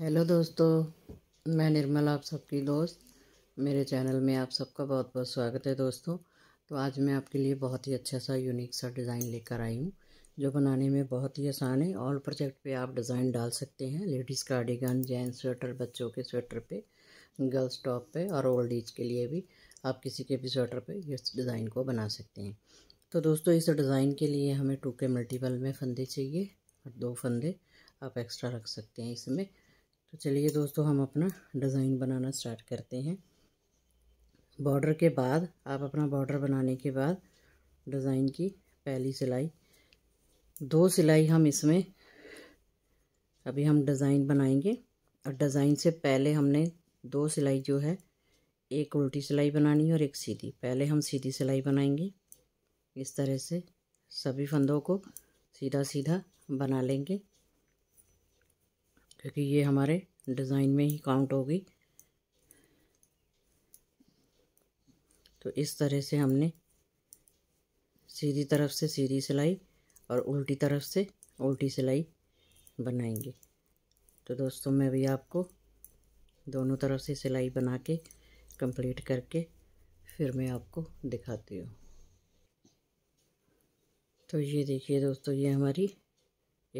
hello दोस्तों मैं निर्मल आप सबकी दोस्त मेरे चैनल में आप सबका बहुत बहुत स्वागत है दोस्तों तो आज मैं आपके लिए बहुत ही अच्छा सा यूनिक सा डिज़ाइन लेकर आई हूँ जो बनाने में बहुत ही आसान है ऑल प्रोजेक्ट पे आप डिज़ाइन डाल सकते हैं लेडीज़ कार्डिगन जेंट्स स्वेटर बच्चों के स्वेटर पर गर्ल्स टॉप पर और ओल्ड एज के लिए भी आप किसी के भी स्वेटर पर इस डिज़ाइन को बना सकते हैं तो दोस्तों इस डिज़ाइन के लिए हमें टू के मल्टीपल में फंदे चाहिए और दो फंदे आप एक्स्ट्रा रख सकते हैं इसमें तो चलिए दोस्तों हम अपना डिज़ाइन बनाना स्टार्ट करते हैं बॉर्डर के बाद आप अपना बॉर्डर बनाने के बाद डिज़ाइन की पहली सिलाई दो सिलाई हम इसमें अभी हम डिज़ाइन बनाएंगे और डिज़ाइन से पहले हमने दो सिलाई जो है एक उल्टी सिलाई बनानी है और एक सीधी पहले हम सीधी सिलाई बनाएंगे इस तरह से सभी फंदों को सीधा सीधा बना लेंगे क्योंकि ये हमारे डिज़ाइन में ही काउंट होगी तो इस तरह से हमने सीधी तरफ से सीधी सिलाई और उल्टी तरफ से उल्टी सिलाई बनाएंगे तो दोस्तों मैं भी आपको दोनों तरफ से सिलाई बना के कंप्लीट करके फिर मैं आपको दिखाती हूँ तो ये देखिए दोस्तों ये हमारी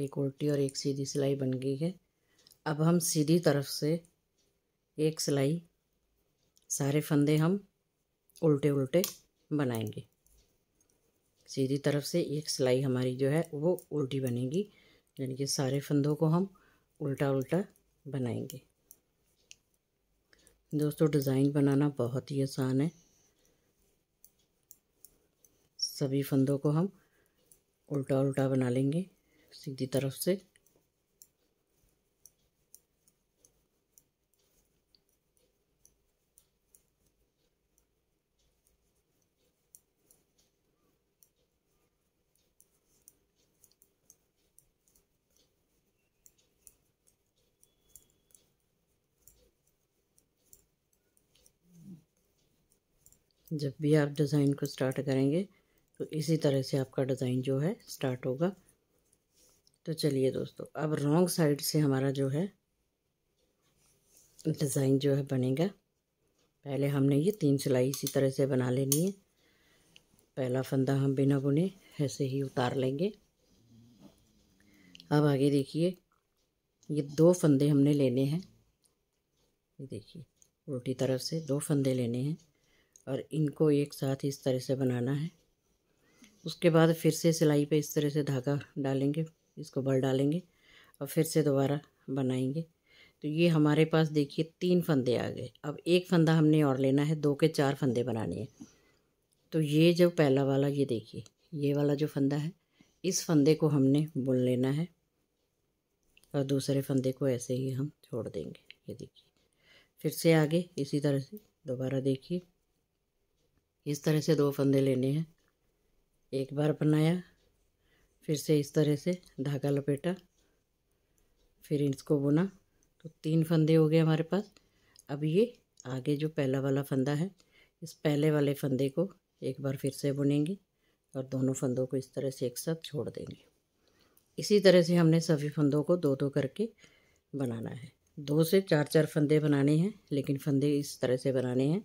एक उल्टी और एक सीधी सिलाई बन गई है अब हम सीधी तरफ से एक सिलाई सारे फंदे हम उल्टे उल्टे बनाएंगे सीधी तरफ से एक सिलाई हमारी जो है वो उल्टी बनेगी यानी कि सारे फंदों को हम उल्टा उल्टा बनाएंगे दोस्तों डिज़ाइन बनाना बहुत ही आसान है सभी फंदों को हम उल्टा उल्टा बना लेंगे सीधी तरफ से जब भी आप डिज़ाइन को स्टार्ट करेंगे तो इसी तरह से आपका डिज़ाइन जो है स्टार्ट होगा तो चलिए दोस्तों अब रॉन्ग साइड से हमारा जो है डिज़ाइन जो है बनेगा पहले हमने ये तीन सिलाई इसी तरह से बना लेनी है पहला फंदा हम बिना बुने ऐसे ही उतार लेंगे अब आगे देखिए ये दो फंदे हमने लेने हैं ये देखिए उल्टी तरफ से दो फंदे लेने हैं और इनको एक साथ इस तरह से बनाना है उसके बाद फिर से सिलाई पे इस तरह से धागा डालेंगे इसको बल डालेंगे और फिर से दोबारा बनाएंगे तो ये हमारे पास देखिए तीन फंदे आ गए अब एक फंदा हमने और लेना है दो के चार फंदे बनाने हैं तो ये जो पहला वाला ये देखिए ये वाला जो फंदा है इस फंदे को हमने बुन लेना है और दूसरे फंदे को ऐसे ही हम छोड़ देंगे ये देखिए फिर से आगे इसी तरह से दोबारा देखिए इस तरह से दो फंदे लेने हैं एक बार बनाया फिर से इस तरह से धागा लपेटा फिर इसको बुना तो तीन फंदे हो गए हमारे पास अब ये आगे जो पहला वाला फंदा है इस पहले वाले फंदे को एक बार फिर से बुनेंगे और दोनों फंदों को इस तरह से एक साथ छोड़ देंगे इसी तरह से हमने सभी फंदों को दो दो करके बनाना है दो से चार चार फंदे बनाने हैं लेकिन फंदे इस तरह से बनाने हैं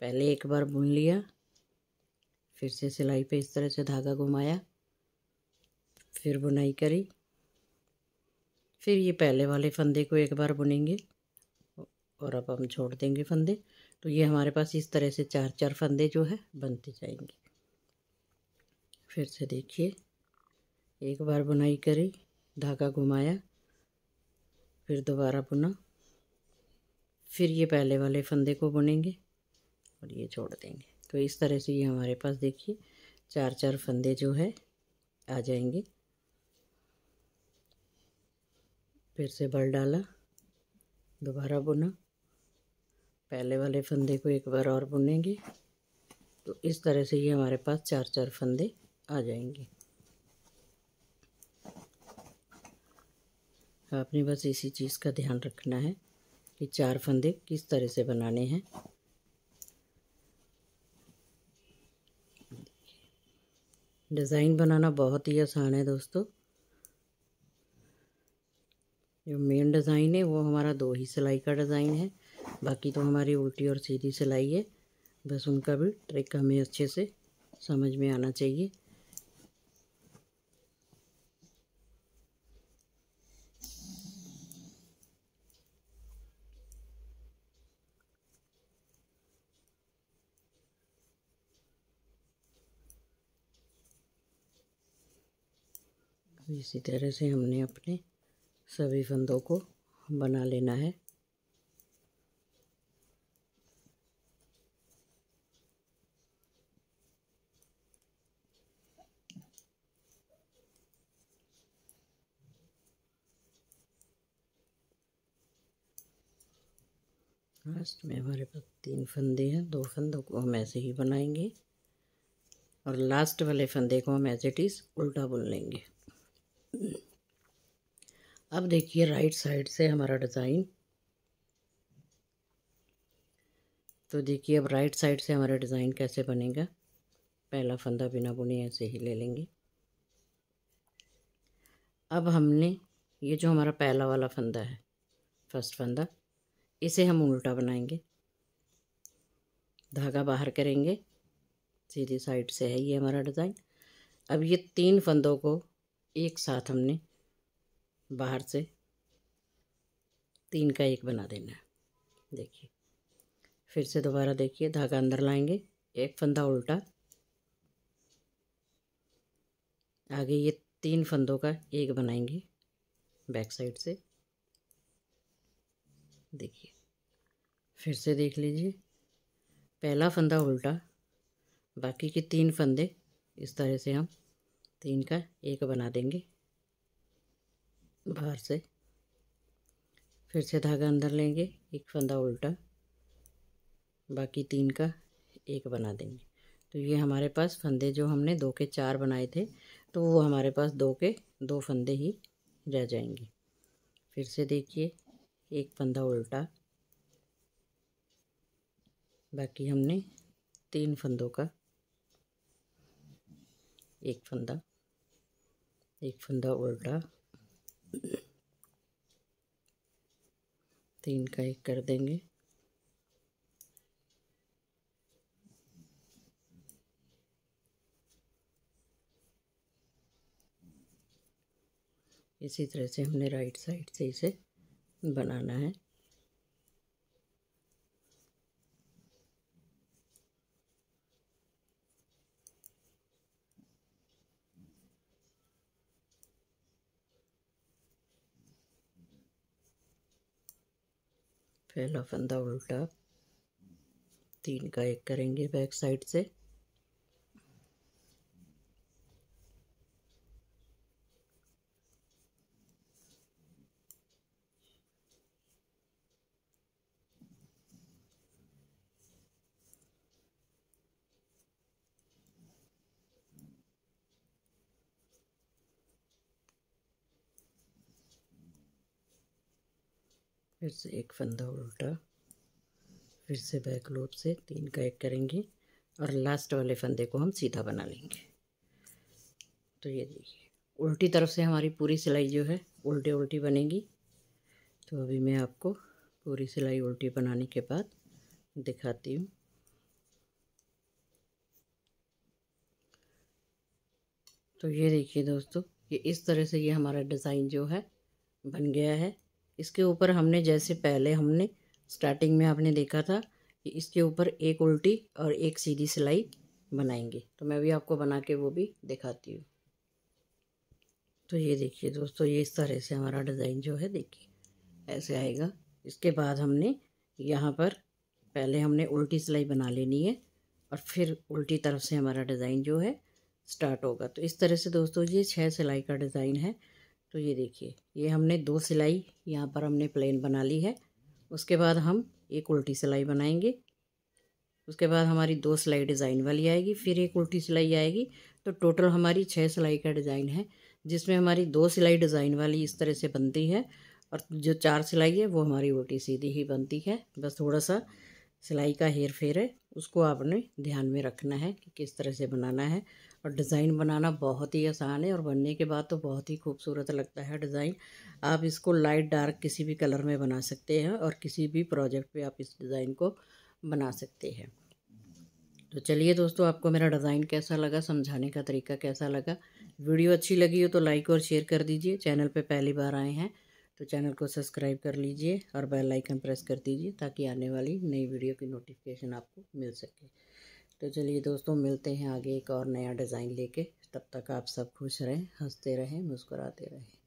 पहले एक बार बुन लिया फिर से सिलाई पे इस तरह से धागा घुमाया फिर बुनाई करी फिर ये पहले वाले फंदे को एक बार बुनेंगे और अब हम छोड़ देंगे फंदे तो ये हमारे पास इस तरह से चार चार फंदे जो है बनते जाएंगे फिर से देखिए एक बार बुनाई करी धागा घुमाया फिर दोबारा बुना फिर ये पहले वाले फंदे को बुनेंगे और ये छोड़ देंगे तो इस तरह से ये हमारे पास देखिए चार चार फंदे जो है आ जाएंगे फिर से बल डाला दोबारा बुना पहले वाले फंदे को एक बार और बुनेंगे तो इस तरह से ये हमारे पास चार चार फंदे आ जाएंगे आपने बस इसी चीज़ का ध्यान रखना है कि चार फंदे किस तरह से बनाने हैं डिज़ाइन बनाना बहुत ही आसान है दोस्तों जो मेन डिज़ाइन है वो हमारा दो ही सिलाई का डिज़ाइन है बाकी तो हमारी उल्टी और सीधी सिलाई है बस उनका भी ट्रिक हमें अच्छे से समझ में आना चाहिए तो इसी तरह से हमने अपने सभी फंदों को बना लेना है लास्ट में हमारे पास तीन फंदे हैं दो फंदों को हम ऐसे ही बनाएंगे और लास्ट वाले फंदे को हम एज इट इज़ उल्टा बुन लेंगे अब देखिए राइट साइड से हमारा डिज़ाइन तो देखिए अब राइट साइड से हमारा डिज़ाइन कैसे बनेगा पहला फंदा बिना बुने ऐसे ही ले लेंगे अब हमने ये जो हमारा पहला वाला फंदा है फर्स्ट फंदा इसे हम उल्टा बनाएंगे धागा बाहर करेंगे सीधी साइड से है ये हमारा डिज़ाइन अब ये तीन फंदों को एक साथ हमने बाहर से तीन का एक बना देना है देखिए फिर से दोबारा देखिए धागा अंदर लाएंगे एक फंदा उल्टा आगे ये तीन फंदों का एक बनाएंगे बैक साइड से देखिए फिर से देख लीजिए पहला फंदा उल्टा बाकी के तीन फंदे इस तरह से हम तीन का एक बना देंगे बाहर से फिर से धागा अंदर लेंगे एक फंदा उल्टा बाकी तीन का एक बना देंगे तो ये हमारे पास फंदे जो हमने दो के चार बनाए थे तो वो हमारे पास दो के दो फंदे ही रह जाएंगे फिर से देखिए एक फंदा उल्टा बाकी हमने तीन फंदों का एक फंदा एक फंदा उल्टा तीन का एक कर देंगे इसी तरह से हमने राइट साइड से इसे बनाना है पहला फंदा उल्टा तीन का एक करेंगे बैक साइड से फिर से एक फंदा उल्टा फिर से बैक लूप से तीन का एक करेंगे और लास्ट वाले फंदे को हम सीधा बना लेंगे तो ये देखिए उल्टी तरफ से हमारी पूरी सिलाई जो है उल्टी उल्टी बनेगी तो अभी मैं आपको पूरी सिलाई उल्टी बनाने के बाद दिखाती हूँ तो ये देखिए दोस्तों ये इस तरह से ये हमारा डिज़ाइन जो है बन गया है इसके ऊपर हमने जैसे पहले हमने स्टार्टिंग में आपने देखा था कि इसके ऊपर एक उल्टी और एक सीधी सिलाई बनाएंगे तो मैं भी आपको बना के वो भी दिखाती हूँ तो ये देखिए दोस्तों ये इस तरह से हमारा डिज़ाइन जो है देखिए ऐसे आएगा इसके बाद हमने यहाँ पर पहले हमने उल्टी सिलाई बना लेनी है और फिर उल्टी तरफ से हमारा डिज़ाइन जो है स्टार्ट होगा तो इस तरह से दोस्तों ये छः सिलाई का डिज़ाइन है तो ये देखिए ये हमने दो सिलाई यहाँ पर हमने प्लेन बना ली है उसके बाद हम एक उल्टी सिलाई बनाएंगे उसके बाद हमारी दो सिलाई डिज़ाइन वाली आएगी फिर एक उल्टी सिलाई आएगी तो टोटल हमारी छः सिलाई का डिज़ाइन है जिसमें हमारी दो सिलाई डिज़ाइन वाली इस तरह से बनती है और जो चार सिलाई है वो हमारी उल्टी सीधी ही बनती है बस थोड़ा सा सिलाई का हेर फेर है उसको आपने ध्यान में रखना है कि किस तरह से बनाना है और डिज़ाइन बनाना बहुत ही आसान है और बनने के बाद तो बहुत ही खूबसूरत लगता है डिज़ाइन आप इसको लाइट डार्क किसी भी कलर में बना सकते हैं और किसी भी प्रोजेक्ट पे आप इस डिज़ाइन को बना सकते हैं तो चलिए दोस्तों आपको मेरा डिज़ाइन कैसा लगा समझाने का तरीका कैसा लगा वीडियो अच्छी लगी हो तो लाइक और शेयर कर दीजिए चैनल पर पहली बार आए हैं तो चैनल को सब्सक्राइब कर लीजिए और बेल आइकन प्रेस कर दीजिए ताकि आने वाली नई वीडियो की नोटिफिकेशन आपको मिल सके तो चलिए दोस्तों मिलते हैं आगे एक और नया डिज़ाइन लेके तब तक आप सब खुश रहें हंसते रहें मुस्कुराते रहें